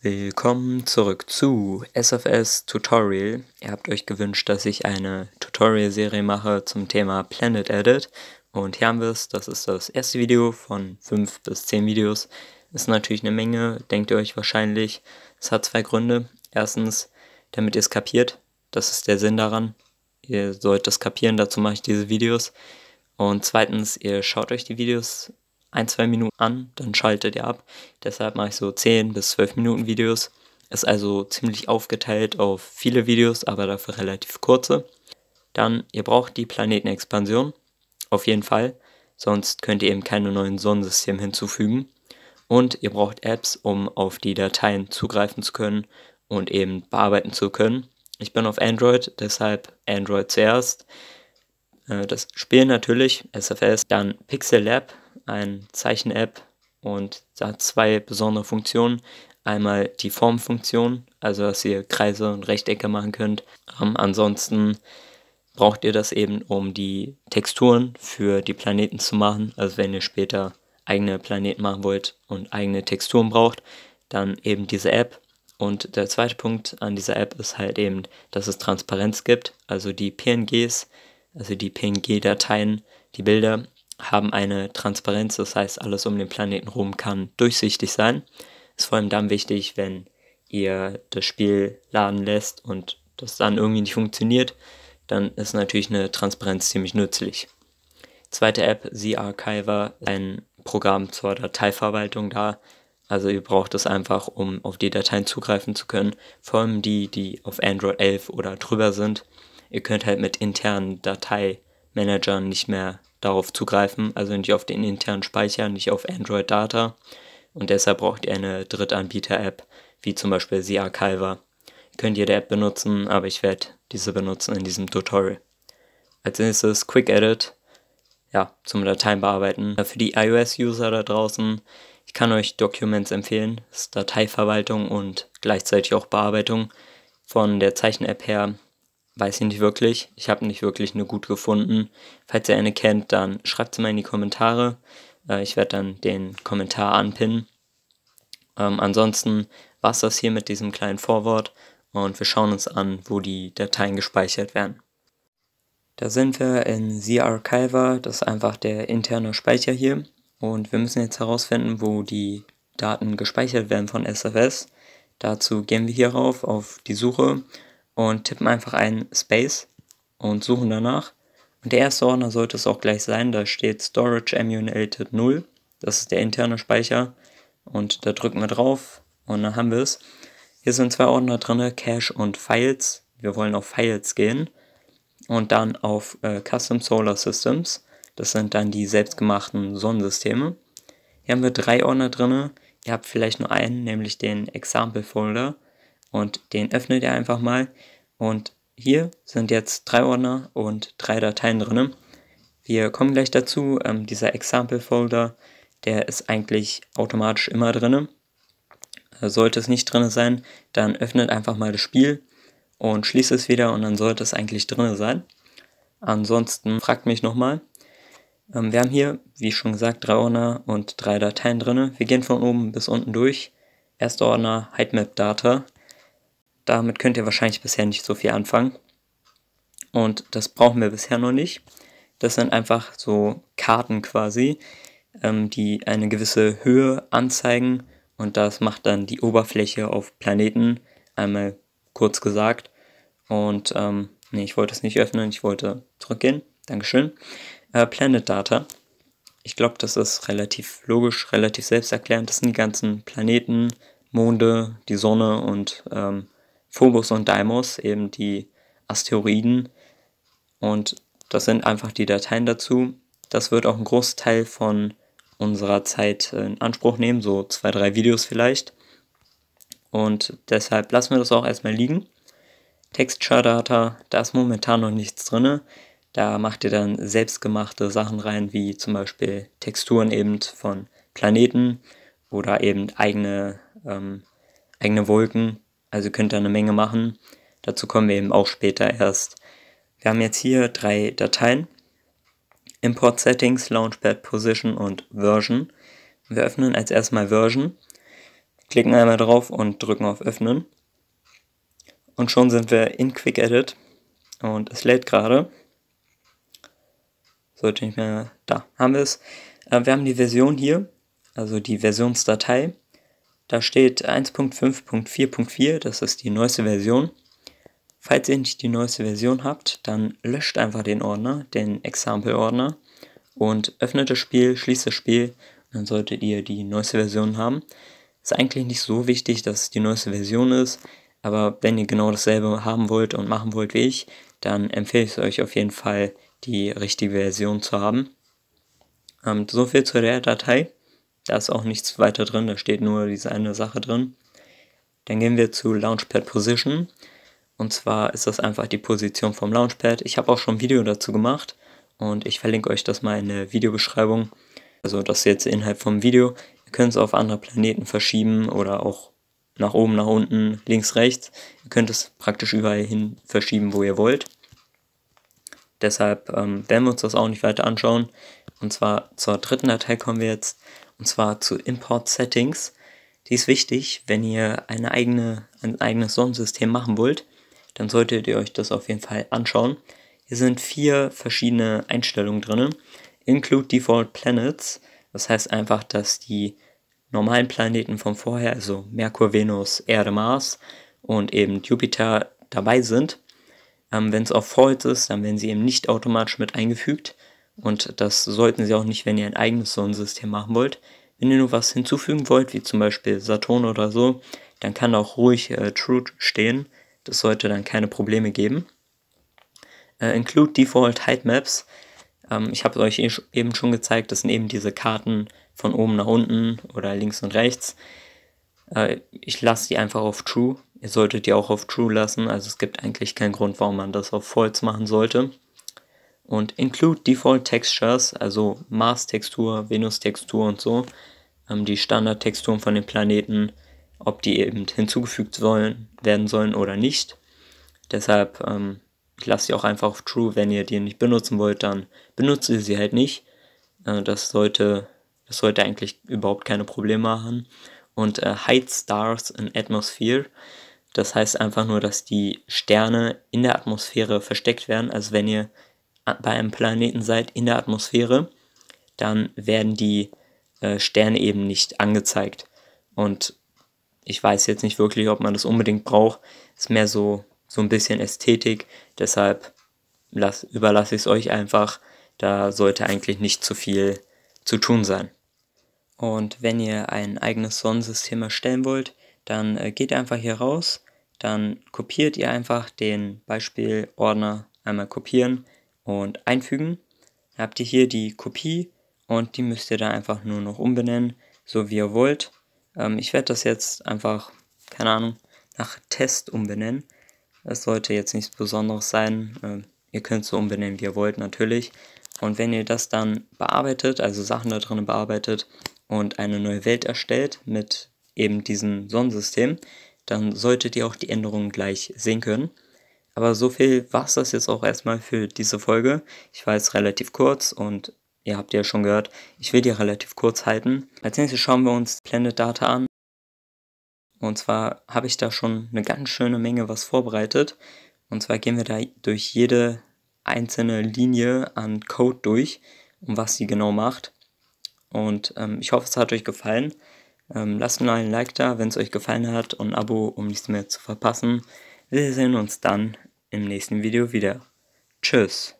Willkommen zurück zu SFS Tutorial. Ihr habt euch gewünscht, dass ich eine Tutorial-Serie mache zum Thema Planet Edit. Und hier haben wir es, das ist das erste Video von 5 bis 10 Videos. Ist natürlich eine Menge, denkt ihr euch wahrscheinlich. Es hat zwei Gründe. Erstens, damit ihr es kapiert. Das ist der Sinn daran. Ihr sollt das kapieren, dazu mache ich diese Videos. Und zweitens, ihr schaut euch die Videos ein, zwei Minuten an, dann schaltet ihr ab. Deshalb mache ich so 10 bis 12 Minuten Videos. Ist also ziemlich aufgeteilt auf viele Videos, aber dafür relativ kurze. Dann, ihr braucht die Planetenexpansion. Auf jeden Fall. Sonst könnt ihr eben keine neuen Sonnensysteme hinzufügen. Und ihr braucht Apps, um auf die Dateien zugreifen zu können und eben bearbeiten zu können. Ich bin auf Android, deshalb Android zuerst. Äh, das Spiel natürlich, SFS, dann Pixel Lab, ein Zeichen-App und da zwei besondere Funktionen. Einmal die Formfunktion, also dass ihr Kreise und Rechtecke machen könnt. Ähm, ansonsten braucht ihr das eben, um die Texturen für die Planeten zu machen. Also wenn ihr später eigene Planeten machen wollt und eigene Texturen braucht, dann eben diese App. Und der zweite Punkt an dieser App ist halt eben, dass es Transparenz gibt. Also die PNGs also die PNG-Dateien, die Bilder, haben eine Transparenz, das heißt, alles um den Planeten rum kann durchsichtig sein. Ist vor allem dann wichtig, wenn ihr das Spiel laden lässt und das dann irgendwie nicht funktioniert, dann ist natürlich eine Transparenz ziemlich nützlich. Zweite App, The Archiver, ein Programm zur Dateiverwaltung da. Also ihr braucht es einfach, um auf die Dateien zugreifen zu können, vor allem die, die auf Android 11 oder drüber sind ihr könnt halt mit internen Dateimanagern nicht mehr darauf zugreifen, also nicht auf den internen Speicher, nicht auf Android Data. Und deshalb braucht ihr eine Drittanbieter-App, wie zum Beispiel The Archiver. Ihr könnt jede App benutzen, aber ich werde diese benutzen in diesem Tutorial. Als nächstes Quick Edit, ja, zum Dateien bearbeiten. Äh, für die iOS-User da draußen, ich kann euch Documents empfehlen. Das ist Dateiverwaltung und gleichzeitig auch Bearbeitung. Von der Zeichen-App her weiß ich nicht wirklich. Ich habe nicht wirklich eine gut gefunden. Falls ihr eine kennt, dann schreibt sie mal in die Kommentare. Äh, ich werde dann den Kommentar anpinnen. Ähm, ansonsten war es das hier mit diesem kleinen Vorwort und wir schauen uns an, wo die Dateien gespeichert werden. Da sind wir in Z-Archiver, das ist einfach der interne Speicher hier. Und wir müssen jetzt herausfinden, wo die Daten gespeichert werden von SFS. Dazu gehen wir hier rauf auf die Suche und tippen einfach ein Space und suchen danach. Und der erste Ordner sollte es auch gleich sein, da steht Storage Emulated 0, das ist der interne Speicher und da drücken wir drauf und dann haben wir es. Hier sind zwei Ordner drin, Cache und Files. Wir wollen auf Files gehen und dann auf äh, Custom Solar Systems. Das sind dann die selbstgemachten Sonnensysteme. Hier haben wir drei Ordner drin. Ihr habt vielleicht nur einen, nämlich den Example Folder und den öffnet ihr einfach mal. Und hier sind jetzt drei Ordner und drei Dateien drin. Wir kommen gleich dazu. Ähm, dieser Example-Folder, der ist eigentlich automatisch immer drin. Äh, sollte es nicht drin sein, dann öffnet einfach mal das Spiel und schließt es wieder und dann sollte es eigentlich drin sein. Ansonsten fragt mich nochmal. Ähm, wir haben hier, wie schon gesagt, drei Ordner und drei Dateien drin. Wir gehen von oben bis unten durch. Erster Ordner Heightmap Data, damit könnt ihr wahrscheinlich bisher nicht so viel anfangen. Und das brauchen wir bisher noch nicht. Das sind einfach so Karten quasi, ähm, die eine gewisse Höhe anzeigen. Und das macht dann die Oberfläche auf Planeten, einmal kurz gesagt. Und ähm, nee, ich wollte es nicht öffnen, ich wollte zurückgehen. Dankeschön. Äh, Planet Data. Ich glaube, das ist relativ logisch, relativ selbsterklärend. Das sind die ganzen Planeten, Monde, die Sonne und ähm, Phobos und Deimos, eben die Asteroiden. Und das sind einfach die Dateien dazu. Das wird auch einen Großteil von unserer Zeit in Anspruch nehmen, so zwei, drei Videos vielleicht. Und deshalb lassen wir das auch erstmal liegen. Texture Data, da ist momentan noch nichts drin. Da macht ihr dann selbstgemachte Sachen rein, wie zum Beispiel Texturen eben von Planeten oder eben eigene, ähm, eigene Wolken, also könnt ihr eine Menge machen. Dazu kommen wir eben auch später erst. Wir haben jetzt hier drei Dateien. Import Settings, Launchpad Position und Version. Wir öffnen als erstmal Version, klicken einmal drauf und drücken auf Öffnen. Und schon sind wir in Quick Edit und es lädt gerade. Sollte nicht mehr, da haben wir es. Äh, wir haben die Version hier, also die Versionsdatei. Da steht 1.5.4.4, das ist die neueste Version. Falls ihr nicht die neueste Version habt, dann löscht einfach den Ordner, den Example-Ordner und öffnet das Spiel, schließt das Spiel, dann solltet ihr die neueste Version haben. Ist eigentlich nicht so wichtig, dass es die neueste Version ist, aber wenn ihr genau dasselbe haben wollt und machen wollt wie ich, dann empfehle ich es euch auf jeden Fall, die richtige Version zu haben. Ähm, so viel zu der Datei. Da ist auch nichts weiter drin, da steht nur diese eine Sache drin. Dann gehen wir zu Launchpad Position. Und zwar ist das einfach die Position vom Launchpad. Ich habe auch schon ein Video dazu gemacht und ich verlinke euch das mal in der Videobeschreibung. Also das ist jetzt Inhalt vom Video. Ihr könnt es auf andere Planeten verschieben oder auch nach oben, nach unten, links, rechts. Ihr könnt es praktisch überall hin verschieben, wo ihr wollt. Deshalb ähm, werden wir uns das auch nicht weiter anschauen. Und zwar zur dritten Datei kommen wir jetzt und zwar zu Import Settings. Die ist wichtig, wenn ihr eine eigene, ein eigenes Sonnensystem machen wollt, dann solltet ihr euch das auf jeden Fall anschauen. Hier sind vier verschiedene Einstellungen drin. Include Default Planets, das heißt einfach, dass die normalen Planeten von vorher, also Merkur, Venus, Erde, Mars und eben Jupiter dabei sind. Ähm, wenn es auf False ist, dann werden sie eben nicht automatisch mit eingefügt. Und das sollten Sie auch nicht, wenn ihr ein eigenes Sonnensystem machen wollt. Wenn ihr nur was hinzufügen wollt, wie zum Beispiel Saturn oder so, dann kann auch ruhig äh, True stehen. Das sollte dann keine Probleme geben. Äh, include Default Height Maps. Ähm, ich habe es euch eh, eben schon gezeigt, das sind eben diese Karten von oben nach unten oder links und rechts. Äh, ich lasse die einfach auf True. Ihr solltet die auch auf True lassen. Also es gibt eigentlich keinen Grund, warum man das auf False machen sollte. Und include default textures, also Mars-Textur, Venus-Textur und so, ähm, die Standardtexturen von den Planeten, ob die eben hinzugefügt sollen, werden sollen oder nicht. Deshalb ähm, ich lasse sie auch einfach auf True. Wenn ihr die nicht benutzen wollt, dann benutzt ihr sie halt nicht. Äh, das sollte das sollte eigentlich überhaupt keine Probleme machen. Und äh, Hide Stars in Atmosphere, das heißt einfach nur, dass die Sterne in der Atmosphäre versteckt werden. Also wenn ihr bei einem Planeten seid in der Atmosphäre, dann werden die äh, Sterne eben nicht angezeigt. Und ich weiß jetzt nicht wirklich, ob man das unbedingt braucht. Ist mehr so, so ein bisschen Ästhetik. Deshalb las, überlasse ich es euch einfach. Da sollte eigentlich nicht zu viel zu tun sein. Und wenn ihr ein eigenes Sonnensystem erstellen wollt, dann äh, geht einfach hier raus. Dann kopiert ihr einfach den Beispielordner einmal kopieren und einfügen. Dann habt ihr hier die Kopie und die müsst ihr dann einfach nur noch umbenennen, so wie ihr wollt. Ähm, ich werde das jetzt einfach, keine Ahnung, nach Test umbenennen. Das sollte jetzt nichts Besonderes sein. Ähm, ihr könnt es so umbenennen, wie ihr wollt, natürlich. Und wenn ihr das dann bearbeitet, also Sachen da drin bearbeitet und eine neue Welt erstellt mit eben diesem Sonnensystem, dann solltet ihr auch die Änderungen gleich sehen können. Aber so viel war es das jetzt auch erstmal für diese Folge. Ich war jetzt relativ kurz und ihr habt ja schon gehört, ich will die relativ kurz halten. Als nächstes schauen wir uns Planet Data an. Und zwar habe ich da schon eine ganz schöne Menge was vorbereitet. Und zwar gehen wir da durch jede einzelne Linie an Code durch und was sie genau macht. Und ähm, ich hoffe, es hat euch gefallen. Ähm, lasst mir ein Like da, wenn es euch gefallen hat und ein Abo, um nichts mehr zu verpassen. Wir sehen uns dann im nächsten Video wieder. Tschüss.